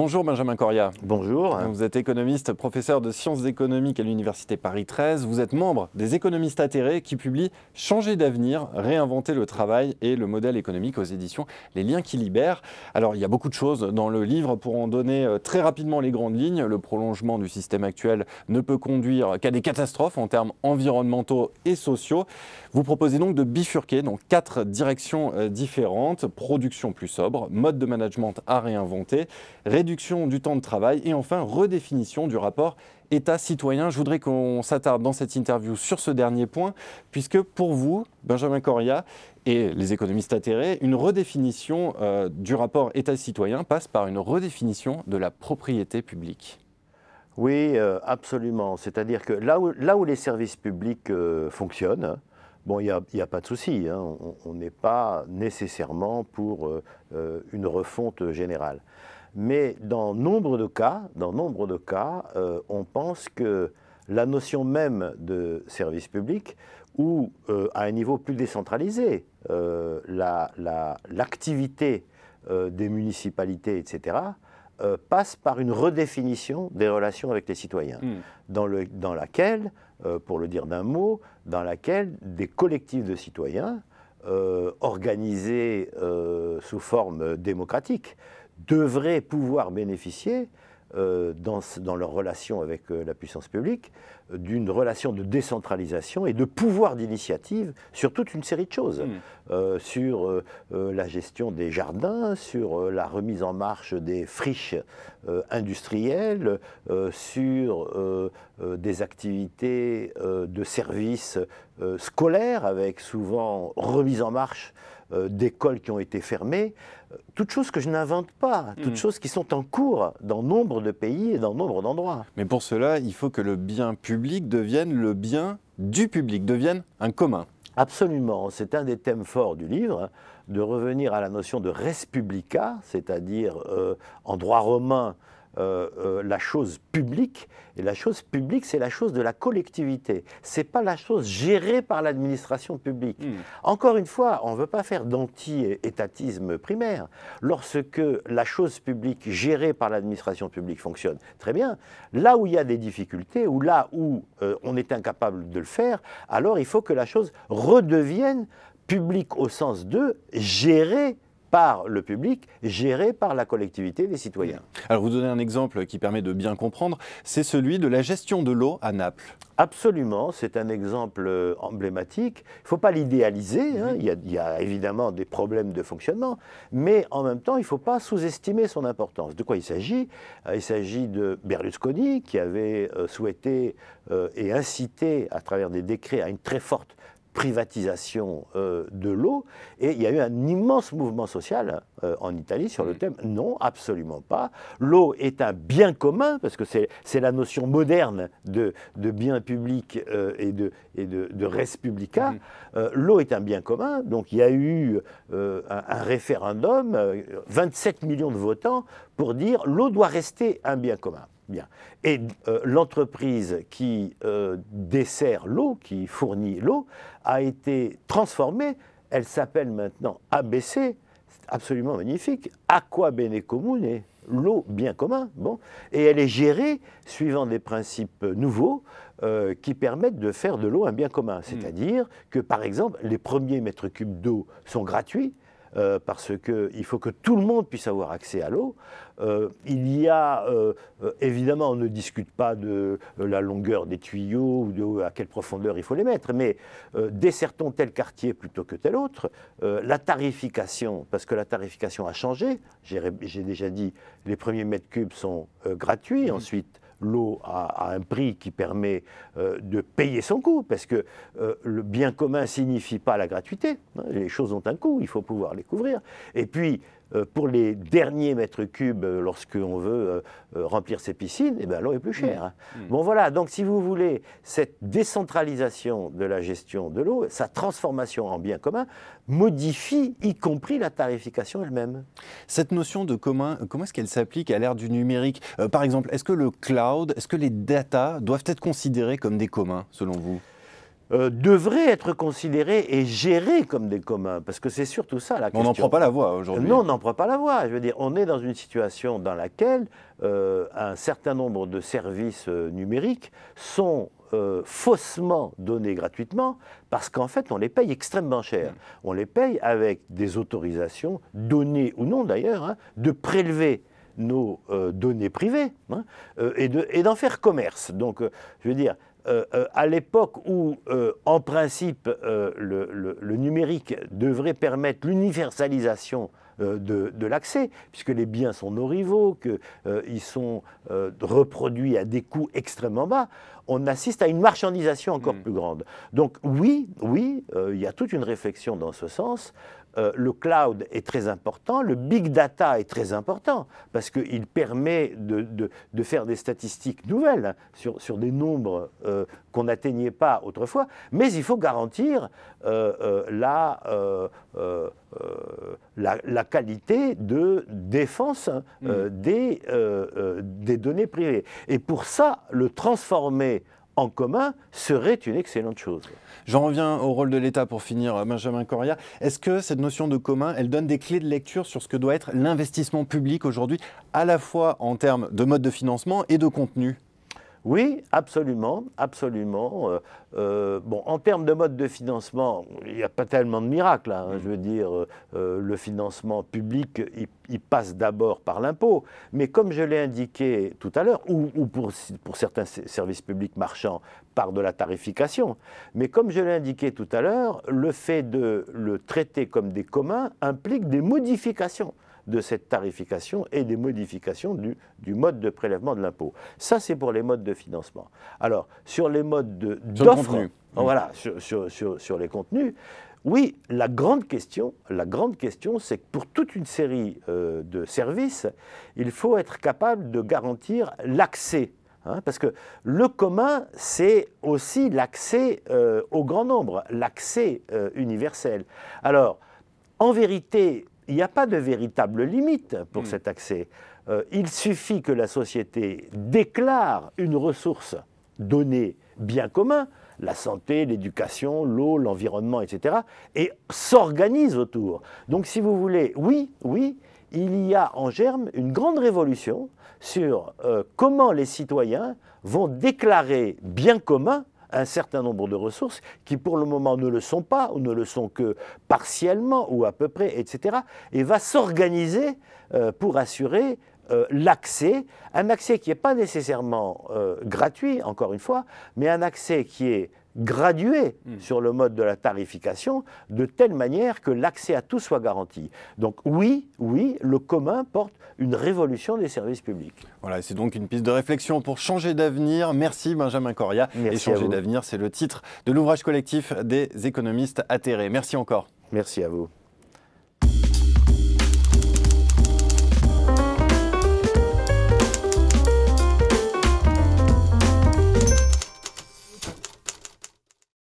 Bonjour Benjamin Coria. Bonjour. Vous êtes économiste, professeur de sciences économiques à l'Université Paris 13. Vous êtes membre des économistes atterrés qui publie Changer d'avenir, réinventer le travail et le modèle économique aux éditions Les Liens qui libèrent. Alors il y a beaucoup de choses dans le livre pour en donner euh, très rapidement les grandes lignes. Le prolongement du système actuel ne peut conduire qu'à des catastrophes en termes environnementaux et sociaux. Vous proposez donc de bifurquer dans quatre directions euh, différentes production plus sobre, mode de management à réinventer, réduction du temps de travail et enfin redéfinition du rapport État citoyen. Je voudrais qu'on s'attarde dans cette interview sur ce dernier point, puisque pour vous, Benjamin Coria et les économistes atterrés, une redéfinition euh, du rapport État citoyen passe par une redéfinition de la propriété publique. Oui, euh, absolument. C'est-à-dire que là où, les services publics euh, fonctionnent, Bon, il n'y a, pas de souci, hein. on n'est pas nécessairement pour une refonte générale. Mais dans nombre de cas, dans nombre de cas euh, on pense que la notion même de service public, ou euh, à un niveau plus décentralisé, euh, l'activité des municipalités, etc., passe par une redéfinition des relations avec les citoyens, hmm. dans, laquelle, pour le dire d'un mot, dans laquelle des collectifs de citoyens organisés sous forme démocratique devraient pouvoir bénéficier, euh, dans, leur relation avec euh, la puissance publique, euh, d'une relation de décentralisation et de pouvoir d'initiative sur toute une série de choses, mmh. sur la gestion des jardins, sur la remise en marche des friches industrielles, sur des activités de services scolaires avec souvent remise en marche euh, d'écoles qui ont été fermées, euh, toutes choses que je n'invente pas, hmm. toutes choses qui sont en cours dans nombre de pays et dans nombre d'endroits. Mais pour cela, il faut que le bien public devienne le bien du public, devienne un commun. Absolument, c'est un des thèmes forts du livre, hein, de revenir à la notion de res publica, c'est-à-dire euh, en droit romain, euh, euh, la chose publique. Et la chose publique, c'est la chose de la collectivité. Ce n'est pas la chose gérée par l'administration publique. Hmm. Encore une fois, on ne veut pas faire d'anti-étatisme primaire. Lorsque la chose publique gérée par l'administration publique fonctionne très bien, là où il y a des difficultés, ou là où euh, on est incapable de le faire, alors il faut que la chose redevienne publique au sens de gérée, par le public, géré par la collectivité des citoyens. Alors vous donnez un exemple qui permet de bien comprendre, c'est celui de la gestion de l'eau à Naples. Absolument, c'est un exemple euh, emblématique. Il ne faut pas l'idéaliser, hein. mhm. il, y a évidemment des problèmes de fonctionnement, mais en même temps, il ne faut pas sous-estimer son importance. De quoi il s'agit euh, Il s'agit de Berlusconi qui avait euh, souhaité et incité à travers des décrets à une très forte privatisation euh, de l'eau. Et il y a eu un immense mouvement social euh, en Italie sur le thème non, absolument pas. L'eau est un bien commun, parce que c'est la notion moderne de, bien public euh, et, de, et de, res publica. Mm-hmm. l'eau est un bien commun. Donc il y a eu un, un, référendum, 27 millions de votants, pour dire l'eau doit rester un bien commun. Bien. Et euh, l'entreprise qui euh, dessert l'eau, qui fournit l'eau, a été transformée. Elle s'appelle maintenant ABC. absolument magnifique. Aqua bene comune, l'eau bien commun. Et elle est gérée suivant des principes nouveaux euh, qui permettent de faire de l'eau un bien commun. Hmm. C'est-à-dire que, par exemple, les premiers mètres cubes d'eau sont gratuits euh, parce qu'il faut que tout le monde puisse avoir accès à l'eau. Euh, il y a, euh, évidemment, on ne discute pas de la longueur des tuyaux ou de à quelle profondeur il faut les mettre, mais dessertons tel quartier plutôt que tel autre. la tarification, parce que la tarification a changé, j'ai déjà dit, les premiers mètres cubes sont gratuits, ensuite l'eau a un prix qui permet euh, de payer son coût, parce que euh, le bien commun signifie pas la gratuité. Hein, les choses ont un coût, il faut pouvoir les couvrir. Et puis, euh, pour les derniers mètres cubes euh, lorsqu'on veut euh, remplir ses piscines, eh ben, l'eau est plus mm. chère. Hein. Mm. Bon voilà, donc si vous voulez, cette décentralisation de la gestion de l'eau, sa transformation en bien commun, modifie y compris la tarification elle-même. Cette notion de commun, comment est-ce qu'elle s'applique à l'ère du numérique Par exemple, est-ce que le cloud, est-ce que les data doivent être considérés comme des communs selon vous euh, devraient être considérés et gérés comme des communs, parce que c'est surtout ça la question. On n'en prend pas la voie aujourd'hui. Non, on n'en prend pas la voie. Je veux dire, on est dans une situation dans laquelle euh, un certain nombre de services euh, numériques sont faussement donnés gratuitement, parce qu'en fait, on les paye extrêmement cher. Mm. On les paye avec des autorisations, données ou non d'ailleurs, hein, de prélever nos données privées hein, et d'en faire commerce. Donc, je veux dire, euh, euh, à l'époque où, euh, en principe, le, numérique devrait permettre l'universalisation de, l'accès, puisque les biens sont nos rivaux, qu'ils sont reproduits à des coûts extrêmement bas, on assiste à une marchandisation encore mm. plus grande. Donc oui, oui, il y a toute une réflexion dans ce sens. Euh, le cloud est très important, le big data est très important, parce qu'il permet de, faire des statistiques nouvelles sur, des nombres euh, qu'on n'atteignait pas autrefois, mais il faut garantir euh, la, qualité de défense mm. des, des données privées. Et pour ça, le transformer en commun serait une excellente chose. J'en reviens au rôle de l'État pour finir, euh, Benjamin Coria. Est-ce que cette notion de commun, elle donne des clés de lecture sur ce que doit être l'investissement public aujourd'hui, à la fois en termes de mode de financement et de contenu oui, absolument, absolument. Euh, euh, bon, en termes de mode de financement, il n'y a pas tellement de miracles. Hein, mm. Je veux dire, euh, le financement public, il, passe d'abord par l'impôt. Mais comme je l'ai indiqué tout à l'heure, ou, pour, certains services publics marchands, par de la tarification. Mais comme je l'ai indiqué tout à l'heure, le fait de le traiter comme des communs implique des modifications de cette tarification et des modifications du, du mode de prélèvement de l'impôt. Ça, c'est pour les modes de financement. Alors, sur les modes d'offre, oh, voilà, sur, les contenus, oui, la grande question, la grande question, c'est que pour toute une série euh, de services, il faut être capable de garantir l'accès. Hein, parce que le commun, c'est aussi l'accès euh, au grand nombre, l'accès euh, universel. Alors, en vérité, il n'y a pas de véritable limite pour hmm. cet accès. Euh, il suffit que la société déclare une ressource donnée bien commun, la santé, l'éducation, l'eau, l'environnement, etc., et s'organise autour. Donc si vous voulez, oui, oui, il y a en germe une grande révolution sur euh, comment les citoyens vont déclarer bien commun un certain nombre de ressources qui, pour le moment, ne le sont pas, ou ne le sont que partiellement, ou à peu près, etc., et va s'organiser euh, pour assurer euh, l'accès, un accès qui n'est pas nécessairement euh, gratuit, encore une fois, mais un accès qui est graduer hmm. sur le mode de la tarification de telle manière que l'accès à tout soit garanti. Donc oui, oui, le commun porte une révolution des services publics. Voilà, c'est donc une piste de réflexion pour changer d'avenir. Merci Benjamin Coria. et changer d'avenir, c'est le titre de l'ouvrage collectif des économistes atterrés. Merci encore. Merci à vous.